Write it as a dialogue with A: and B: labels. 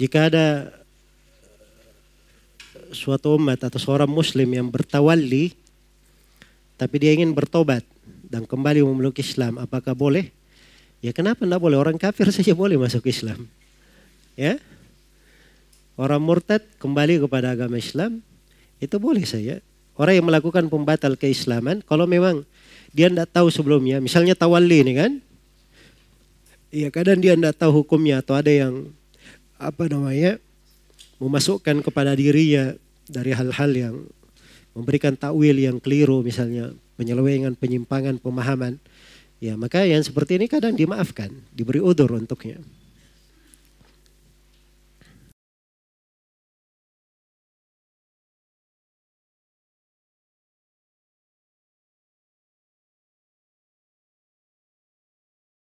A: Jika ada eh, suatu umat atau seorang muslim yang bertawalli tapi dia ingin bertobat dan kembali memeluk Islam, apakah boleh? Ya kenapa tidak boleh? Orang kafir saja boleh masuk Islam. Ya, Orang murtad kembali kepada agama Islam, itu boleh saja. Orang yang melakukan pembatal keislaman, kalau memang dia tidak tahu sebelumnya, misalnya tawalli ini kan, ya kadang dia tidak tahu hukumnya atau ada yang apa namanya memasukkan kepada dirinya dari hal-hal yang memberikan takwil yang keliru misalnya penyelewengan penyimpangan pemahaman ya maka yang seperti ini kadang dimaafkan diberi udur untuknya